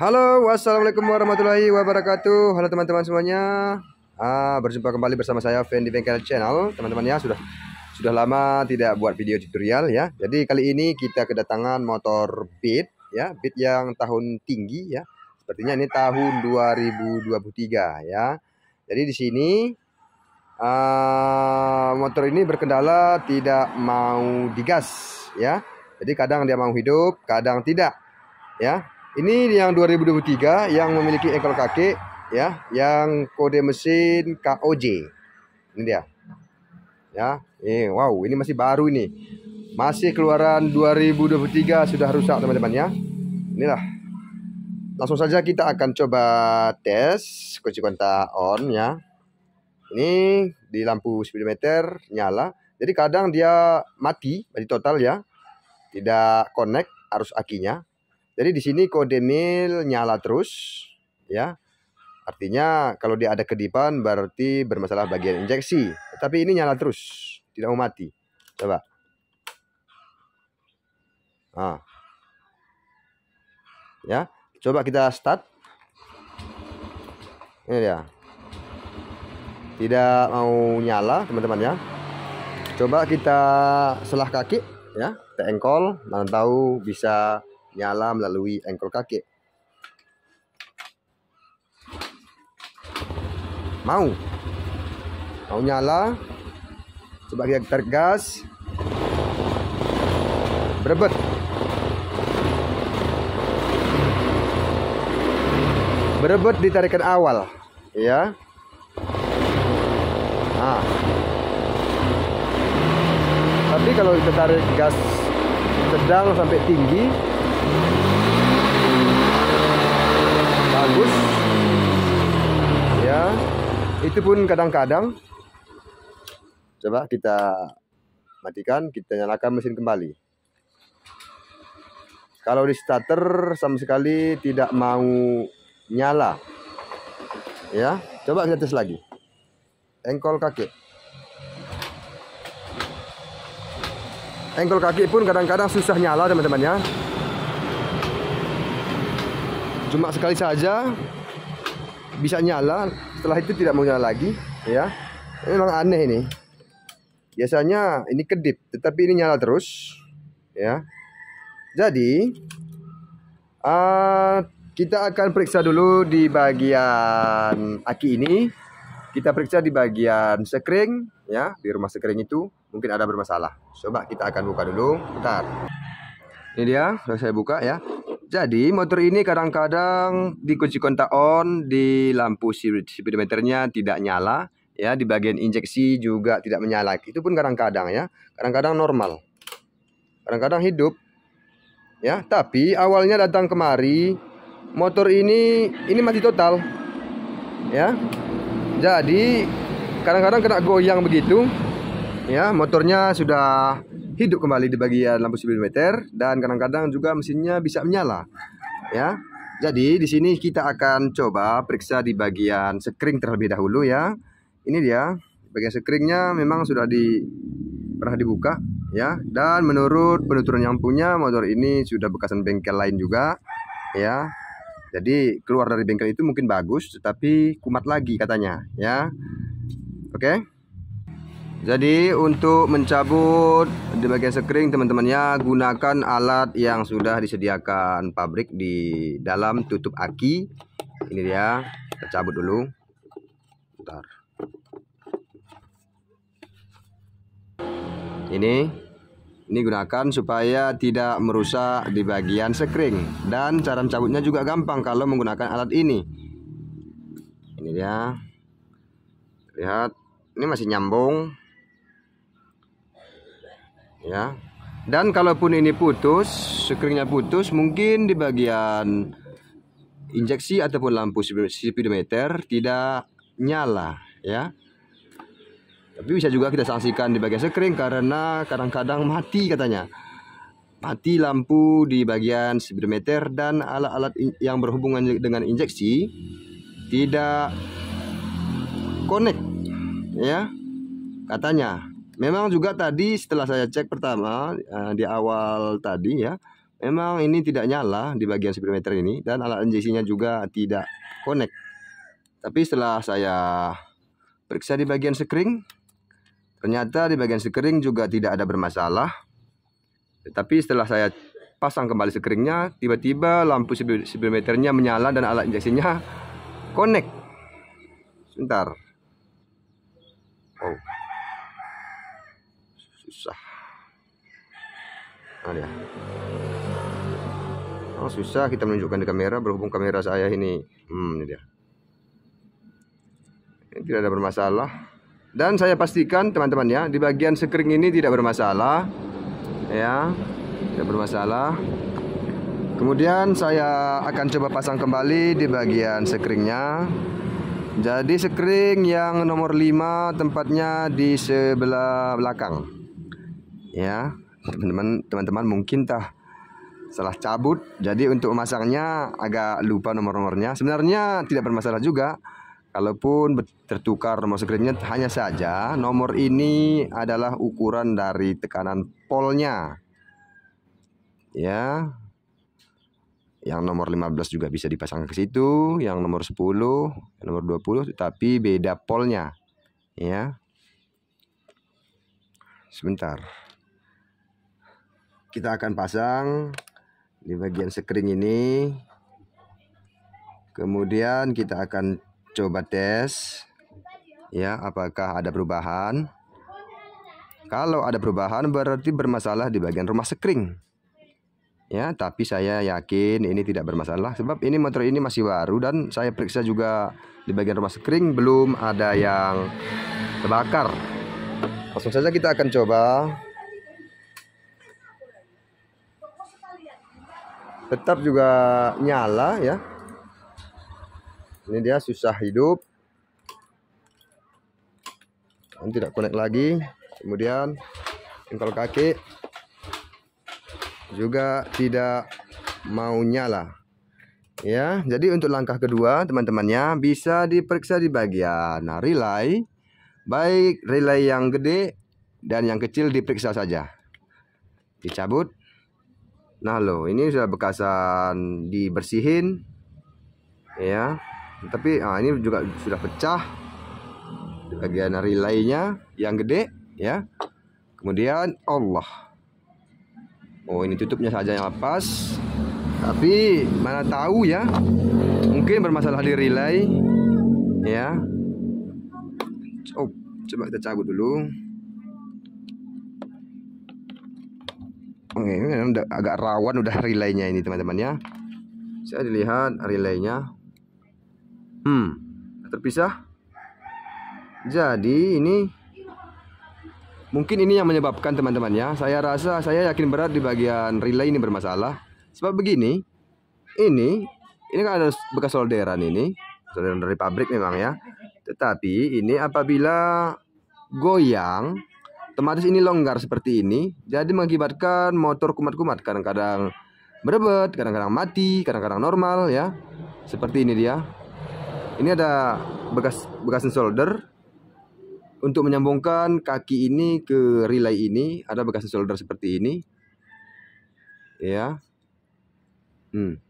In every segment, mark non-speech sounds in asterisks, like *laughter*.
Halo, wassalamualaikum warahmatullahi wabarakatuh. Halo teman-teman semuanya. Ah, berjumpa kembali bersama saya di Bengkel Channel. Teman-teman ya sudah sudah lama tidak buat video tutorial ya. Jadi kali ini kita kedatangan motor Beat ya, Beat yang tahun tinggi ya. Sepertinya ini tahun 2023 ya. Jadi di sini uh, motor ini berkendala tidak mau digas ya. Jadi kadang dia mau hidup, kadang tidak ya ini yang 2023 yang memiliki engkel kaki ya, yang kode mesin KOJ. Ini dia. Ya, eh wow, ini masih baru ini. Masih keluaran 2023 sudah rusak teman-teman ya. Inilah. Langsung saja kita akan coba tes kunci kontak on ya. Ini di lampu speedometer nyala. Jadi kadang dia mati, mati total ya. Tidak connect arus akinya jadi di sini kode mil nyala terus ya. Artinya kalau dia ada kedipan berarti bermasalah bagian injeksi. Tapi ini nyala terus, tidak mau mati. Coba. Ah. Ya, coba kita start. Ini dia. Tidak mau nyala, teman-teman ya. Coba kita selah kaki ya, kita engkol, mana tahu bisa nyala melalui engkol kaki. Mau? Mau nyala? Coba kita tarik gas. Berebet. Berebet ditarikan awal, ya. Nah. Tapi kalau kita tarik gas sedang sampai tinggi, bagus ya itu pun kadang-kadang coba kita matikan kita nyalakan mesin kembali kalau di starter sama sekali tidak mau nyala ya coba kita tes lagi engkol kaki engkol kaki pun kadang-kadang susah nyala teman-teman ya cuma sekali saja bisa nyala setelah itu tidak mau nyala lagi ya ini memang aneh ini biasanya ini kedip tetapi ini nyala terus ya jadi uh, kita akan periksa dulu di bagian aki ini kita periksa di bagian sekring ya di rumah sekring itu mungkin ada bermasalah coba kita akan buka dulu bentar ini dia sudah saya buka ya jadi motor ini kadang-kadang dikunci kontak on, di lampu speedometernya tidak nyala, ya di bagian injeksi juga tidak menyala. Itu pun kadang-kadang ya, kadang-kadang normal. Kadang-kadang hidup. Ya, tapi awalnya datang kemari motor ini ini masih total. Ya. Jadi kadang-kadang kena goyang begitu. Ya, motornya sudah hidup kembali di bagian eh, lampu speedometer dan kadang-kadang juga mesinnya bisa menyala. Ya. Jadi di sini kita akan coba periksa di bagian sekring terlebih dahulu ya. Ini dia, bagian sekringnya memang sudah di pernah dibuka ya dan menurut penuturan yang punya motor ini sudah bekasan bengkel lain juga ya. Jadi keluar dari bengkel itu mungkin bagus tetapi kumat lagi katanya ya. Oke. Okay? Jadi untuk mencabut di bagian sekring teman-temannya gunakan alat yang sudah disediakan pabrik di dalam tutup aki. Ini dia, kita cabut dulu. Bentar. Ini ini gunakan supaya tidak merusak di bagian sekring dan cara mencabutnya juga gampang kalau menggunakan alat ini. Ini dia. Lihat, ini masih nyambung ya dan kalaupun ini putus sekringnya putus mungkin di bagian injeksi ataupun lampu speedometer tidak nyala ya tapi bisa juga kita saksikan di bagian sekring karena kadang-kadang mati katanya. Mati lampu di bagian speedometer dan alat-alat yang berhubungan dengan injeksi tidak connect ya katanya. Memang juga tadi setelah saya cek pertama eh, di awal tadi ya, memang ini tidak nyala di bagian speedometer ini dan alat injeksinya juga tidak connect. Tapi setelah saya periksa di bagian sekring, ternyata di bagian sekring juga tidak ada bermasalah. Tapi setelah saya pasang kembali sekringnya, tiba-tiba lampu speedometernya menyala dan alat injeksinya connect. Sebentar. Oh susah nah oh, susah kita menunjukkan di kamera berhubung kamera saya ini hmm ini dia ini tidak ada bermasalah dan saya pastikan teman-teman ya di bagian sekring ini tidak bermasalah ya tidak bermasalah kemudian saya akan coba pasang kembali di bagian sekringnya jadi sekring yang nomor 5 tempatnya di sebelah belakang ya teman-teman teman-teman mungkin tah salah cabut jadi untuk memasangnya agak lupa nomor-nomornya sebenarnya tidak bermasalah juga kalaupun tertukar nomor screennya hanya saja nomor ini adalah ukuran dari tekanan polnya ya yang nomor 15 juga bisa dipasang ke situ yang nomor 10 nomor nomor 20 tapi beda polnya ya sebentar kita akan pasang di bagian screen ini kemudian kita akan coba tes ya apakah ada perubahan kalau ada perubahan berarti bermasalah di bagian rumah sekring ya tapi saya yakin ini tidak bermasalah sebab ini motor ini masih baru dan saya periksa juga di bagian rumah sekring belum ada yang terbakar langsung saja kita akan coba tetap juga nyala ya ini dia susah hidup ini tidak connect lagi kemudian engkol kaki juga tidak mau nyala ya jadi untuk langkah kedua teman-temannya bisa diperiksa di bagian nah, relay baik relay yang gede dan yang kecil diperiksa saja dicabut Nah lo, ini sudah bekasan dibersihin ya tapi ah, ini juga sudah pecah bagian relaynya yang gede ya kemudian Allah oh ini tutupnya saja yang lepas tapi mana tahu ya mungkin bermasalah di relay ya oh coba kita cabut dulu Ini udah agak rawan udah relaynya ini teman-teman ya saya dilihat relaynya hmm terpisah jadi ini mungkin ini yang menyebabkan teman-teman ya saya rasa saya yakin berat di bagian relay ini bermasalah sebab begini ini ini kan ada bekas solderan ini solderan dari pabrik memang ya tetapi ini apabila goyang Otomatis ini longgar seperti ini, jadi mengakibatkan motor kumat-kumat kadang-kadang berebet, kadang-kadang mati, kadang-kadang normal ya. Seperti ini dia. Ini ada bekas bekas solder untuk menyambungkan kaki ini ke relay ini, ada bekas solder seperti ini. Ya. Hmm.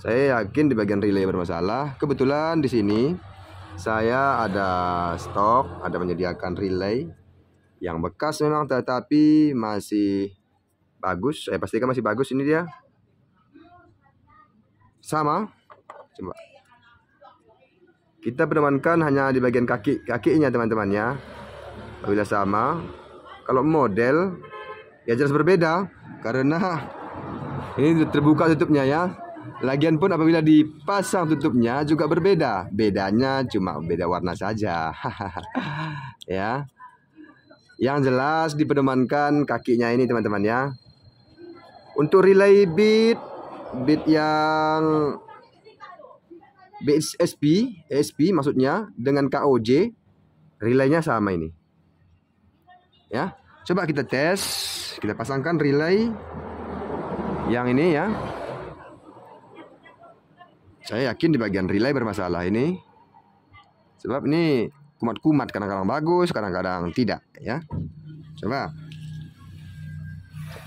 Saya yakin di bagian relay bermasalah. Kebetulan di sini saya ada stok, ada menyediakan relay yang bekas memang tetapi masih bagus. Saya eh, pastikan masih bagus ini dia. Sama. Coba. Kita penemankan hanya di bagian kaki kakinya teman-teman ya. Apabila sama, kalau model ya jelas berbeda karena *laughs* ini terbuka tutupnya ya. Lagian pun apabila dipasang tutupnya juga berbeda. Bedanya cuma beda warna saja. *laughs* ya. Yang jelas dipedomankan kakinya ini teman-teman ya. Untuk relay bit bit yang BSP, SP maksudnya dengan KOJ relaynya sama ini. Ya. Coba kita tes, kita pasangkan relay yang ini ya. Saya yakin di bagian relay bermasalah ini. Sebab ini kumat-kumat kadang-kadang bagus, kadang-kadang tidak ya. Coba.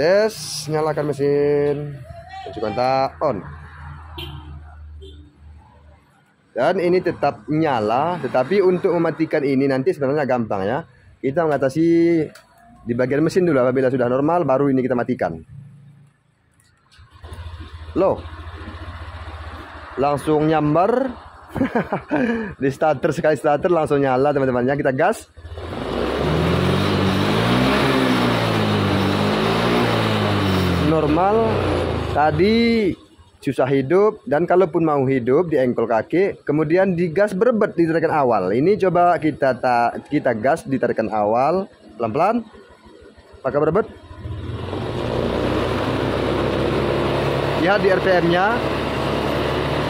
Tes, nyalakan mesin. Tunjukkan tak on. Dan ini tetap nyala, tetapi untuk mematikan ini nanti sebenarnya gampang ya. Kita mengatasi di bagian mesin dulu apabila sudah normal baru ini kita matikan. Loh, langsung nyamber *laughs* di starter sekali starter langsung nyala teman-temannya kita gas normal tadi susah hidup dan kalaupun mau hidup di engkol kaki kemudian digas berbet di tarikan awal ini coba kita tak kita gas di tarikan awal pelan-pelan pakai berbet lihat di RPM nya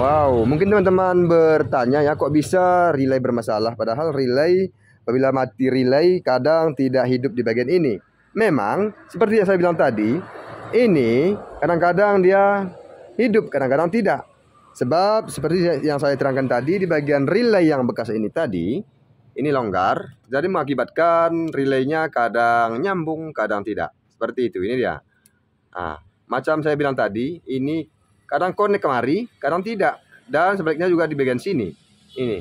Wow, mungkin teman-teman bertanya ya kok bisa relay bermasalah padahal relay apabila mati relay kadang tidak hidup di bagian ini. Memang seperti yang saya bilang tadi, ini kadang-kadang dia hidup, kadang-kadang tidak. Sebab seperti yang saya terangkan tadi di bagian relay yang bekas ini tadi, ini longgar, jadi mengakibatkan relaynya kadang nyambung, kadang tidak. Seperti itu, ini dia. Ah, macam saya bilang tadi, ini kadang connect kemari, kadang tidak. Dan sebaliknya juga di bagian sini. Ini.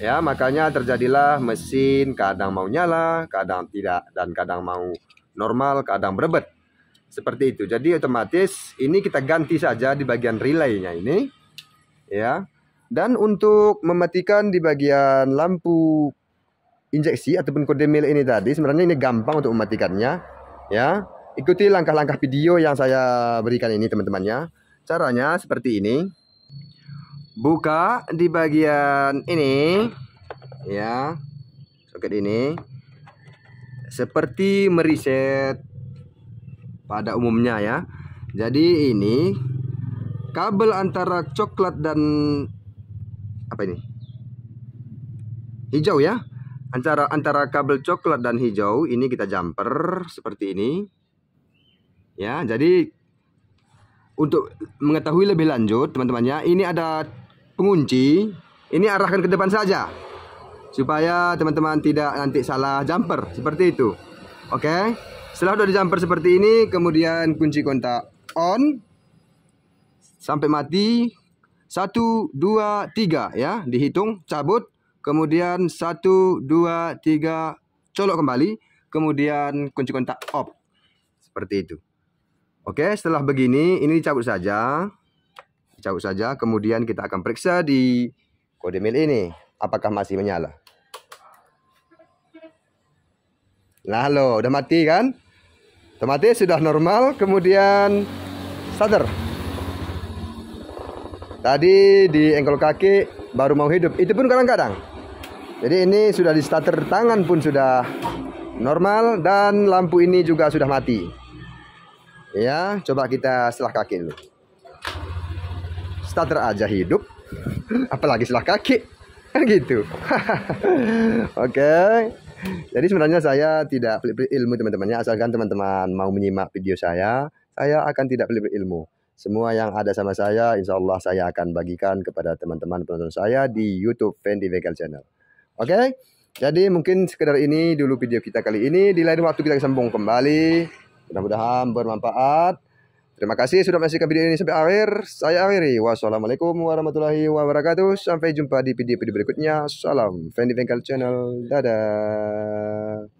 Ya, makanya terjadilah mesin kadang mau nyala, kadang tidak dan kadang mau normal, kadang berebet. Seperti itu. Jadi otomatis ini kita ganti saja di bagian relaynya ini. Ya. Dan untuk mematikan di bagian lampu injeksi ataupun kode mil ini tadi sebenarnya ini gampang untuk mematikannya ya ikuti langkah-langkah video yang saya berikan ini teman-temannya Caranya seperti ini. Buka di bagian ini ya. Soket ini seperti meriset pada umumnya ya. Jadi ini kabel antara coklat dan apa ini? Hijau ya. Antara antara kabel coklat dan hijau ini kita jumper seperti ini. Ya, jadi untuk mengetahui lebih lanjut teman-temannya, ini ada pengunci. Ini arahkan ke depan saja. Supaya teman-teman tidak nanti salah jumper seperti itu. Oke. Okay? Setelah sudah di jumper seperti ini, kemudian kunci kontak on sampai mati. Satu, dua, tiga ya, dihitung, cabut. Kemudian satu, dua, tiga, colok kembali. Kemudian kunci kontak off. Seperti itu. Oke, setelah begini ini dicabut saja. Dicabut saja, kemudian kita akan periksa di kode mil ini apakah masih menyala. Nah lo, udah mati kan? Otomatis sudah normal, kemudian starter. Tadi di engkol kaki baru mau hidup, itu pun kadang-kadang. Jadi ini sudah di starter tangan pun sudah normal dan lampu ini juga sudah mati. Ya, coba kita selah kaki dulu. Starter aja hidup, apalagi selah kaki. Kan *laughs* gitu. *laughs* Oke. Okay. Jadi sebenarnya saya tidak pelit-pelit ilmu teman-temannya asalkan teman-teman mau menyimak video saya, saya akan tidak pelit-pelit ilmu. Semua yang ada sama saya, insya Allah saya akan bagikan kepada teman-teman penonton saya di YouTube Fendi Vegal Channel. Oke? Okay? Jadi mungkin sekedar ini dulu video kita kali ini. Di lain waktu kita sambung kembali. Mudah-mudahan bermanfaat. Terima kasih sudah menyaksikan video ini sampai akhir. Saya akhiri. Wassalamualaikum warahmatullahi wabarakatuh. Sampai jumpa di video-video berikutnya. Salam Fendi Bengkel Channel. Dadah.